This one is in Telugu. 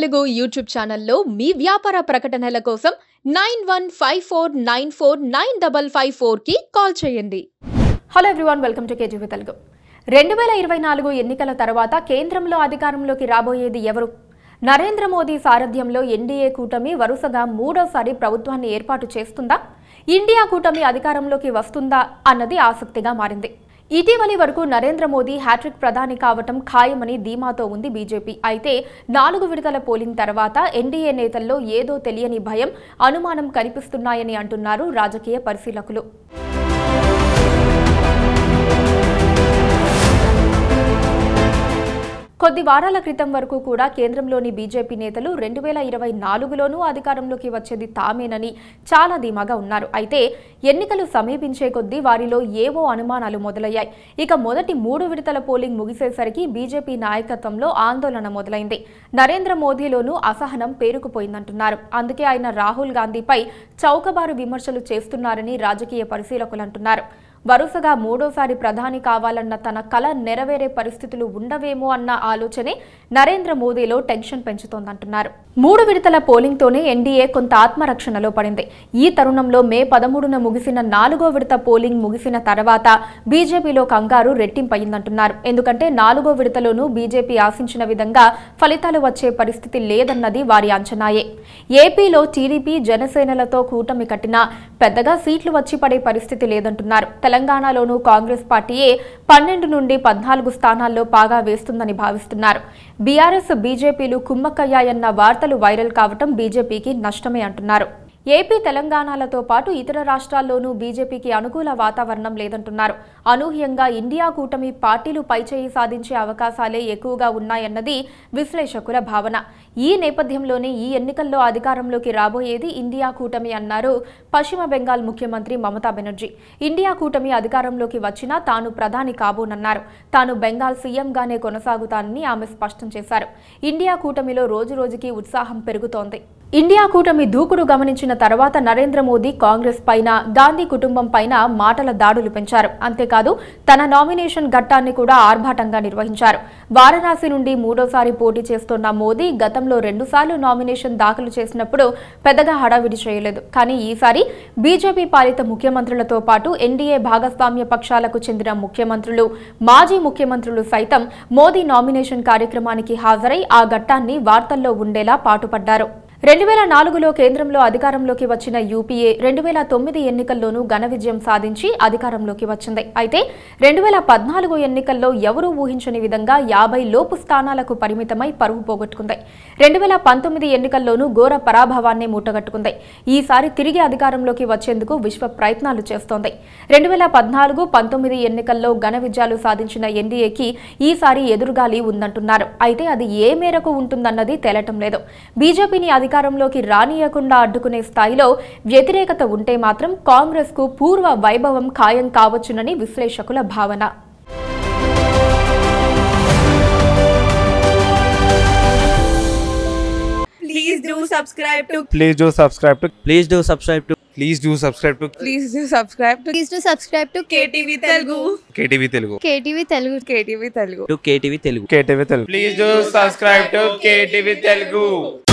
తెలుగు యూట్యూబ్ ఛానల్లో మీ వ్యాపార ప్రకటనల కోసం nine one five four nine four nine double five ఫోర్కి కాల్ చేయండి hello everyone welcome to KGV Telugu రెండు వేల ఇరవై నాలుగు ఎన్నికల తర్వాత కేంద్రంలో అధికారంలోకి రాబోయేది ఎవరు నరేంద్ర మోదీ సారథ్యంలో ఎన్డీఏ కూటమి వరుసగా మూడోసారి ప్రభుత్వాన్ని ఏర్పాటు చేస్తుందా ఇండియా కూటమి అధికారంలోకి వస్తుందా అన్నది ఆసక్తిగా మారింది ఇటీవలి వరకు నరేంద్ర మోదీ హ్యాట్రిక్ ప్రధాని కావటం ఖాయమని ధీమాతో ఉంది బీజేపీ అయితే నాలుగు విడతల పోలింగ్ తర్వాత ఎన్డీఏ నేతల్లో ఏదో తెలియని భయం అనుమానం కనిపిస్తున్నాయని అంటున్నారు రాజకీయ పరిశీలకులు కొద్ది వారాల క్రితం వరకు కూడా కేంద్రంలోని బీజేపీ నేతలు రెండు వేల ఇరవై నాలుగులోనూ అధికారంలోకి వచ్చేది తామేనని చాలా ధీమాగా ఉన్నారు అయితే ఎన్నికలు సమీపించే కొద్దీ వారిలో ఏవో అనుమానాలు మొదలయ్యాయి ఇక మొదటి మూడు విడతల పోలింగ్ ముగిసేసరికి బీజేపీ నాయకత్వంలో ఆందోళన మొదలైంది నరేంద్ర మోదీలోనూ అసహనం పేరుకుపోయిందంటున్నారు అందుకే ఆయన రాహుల్ గాంధీపై చౌకబారు విమర్శలు చేస్తున్నారని రాజకీయ పరిశీలకులు అంటున్నారు వరుసగా మూడోసారి ప్రధాని కావాలన్న తన కల నెరవేరే పరిస్థితులు ఉండవేమో అన్న ఆలోచనే నరేంద్ర మోదీలో టెన్షన్ పెంచుతోందంటున్నారు మూడు విడతల పోలింగ్తోనే ఎన్డీఏ కొంత ఆత్మరక్షణలో పడింది ఈ తరుణంలో మే పదమూడున ముగిసిన నాలుగో విడత పోలింగ్ ముగిసిన తర్వాత బీజేపీలో కంగారు రెట్టింపయిందంటున్నారు ఎందుకంటే నాలుగో విడతలోనూ బీజేపీ ఆశించిన విధంగా ఫలితాలు వచ్చే పరిస్థితి లేదన్నది వారి అంచనాయే ఏపీలో టీడీపీ జనసేనలతో కూటమి కట్టినా పెద్దగా సీట్లు వచ్చి పడే పరిస్థితి లేదంటున్నారు తెలంగాణలోనూ కాంగ్రెస్ పార్టీయే పన్నెండు నుండి పద్నాలుగు స్థానాల్లో పాగా వేస్తుందని భావిస్తున్నారు బీఆర్ఎస్ బీజేపీలు కుమ్మక్కయ్యాయన్న వార్తలు వైరల్ కావటం బీజేపీకి నష్టమే అంటున్నారు ఏపీ తెలంగాణలతో పాటు ఇతర రాష్ట్రాల్లోనూ బీజేపీకి అనుకూల వాతావరణం లేదంటున్నారు అనూహ్యంగా ఇండియా కూటమి పార్టీలు పైచేయి సాధించే అవకాశాలే ఎక్కువగా ఉన్నాయన్నది విశ్లేషకుల భావన ఈ నేపథ్యంలోనే ఈ ఎన్నికల్లో అధికారంలోకి రాబోయేది ఇండియా కూటమి అన్నారు పశ్చిమ బెంగాల్ ముఖ్యమంత్రి మమతా బెనర్జీ ఇండియా కూటమి అధికారంలోకి వచ్చినా తాను ప్రధాని కాబోనన్నారు తాను బెంగాల్ సీఎంగానే కొనసాగుతానని ఆమె స్పష్టం చేశారు ఇండియా కూటమిలో రోజురోజుకి ఉత్సాహం పెరుగుతోంది ఇండియా కూటమి దూకుడు గమనించిన తర్వాత నరేంద్ర మోదీ కాంగ్రెస్ పైన గాంధీ కుటుంబం పైన మాటల దాడులు పెంచారు అంతేకాదు తన నామినేషన్ ఘట్టాన్ని కూడా ఆర్భాటంగా నిర్వహించారు వారణాసి నుండి మూడోసారి పోటీ చేస్తున్న మోదీ గతంలో రెండుసార్లు నామినేషన్ దాఖలు చేసినప్పుడు పెద్దగా హడావిడి చేయలేదు కానీ ఈసారి బీజేపీ పాలిత ముఖ్యమంత్రులతో పాటు ఎన్డీఏ భాగస్వామ్య పక్షాలకు చెందిన ముఖ్యమంత్రులు మాజీ ముఖ్యమంత్రులు సైతం మోదీ నామినేషన్ కార్యక్రమానికి హాజరై ఆ ఘట్టాన్ని వార్తల్లో ఉండేలా పాటుపడ్డారు రెండు వేల నాలుగులో కేంద్రంలో అధికారంలోకి వచ్చిన యూపీఏ రెండు వేల తొమ్మిది ఎన్నికల్లోనూ ఘన విజయం సాధించి అధికారంలోకి వచ్చింది అయితే రెండు వేల పద్నాలుగు ఎన్నికల్లో ఎవరూ ఊహించని విధంగా యాభై లోపు స్థానాలకు పరిమితమై పరువు పోగొట్టుకుంది రెండు వేల పంతొమ్మిది ఎన్నికల్లోనూ ఘోర పరాభవాన్ని మూటగట్టుకుంది ఈసారి తిరిగి అధికారంలోకి వచ్చేందుకు విశ్వ ప్రయత్నాలు చేస్తోంది రెండు వేల పద్నాలుగు పంతొమ్మిది ఎన్నికల్లో ఘన విజయాలు సాధించిన ఎన్డీఏకి ఈసారి ఎదురుగాలి ఉందంటున్నారు అయితే అది ఏ మేరకు ఉంటుందన్నది తేలటం లేదు బీజేపీని అధికారంలోకి రానియకుండా అడ్డుకునే స్థాయిలో వ్యతిరేకత ఉంటే మాత్రం కాంగ్రెస్ కు పూర్వ వైభవం ఖాయం కావచ్చునని విశ్లేషకుల భావన తెలుగు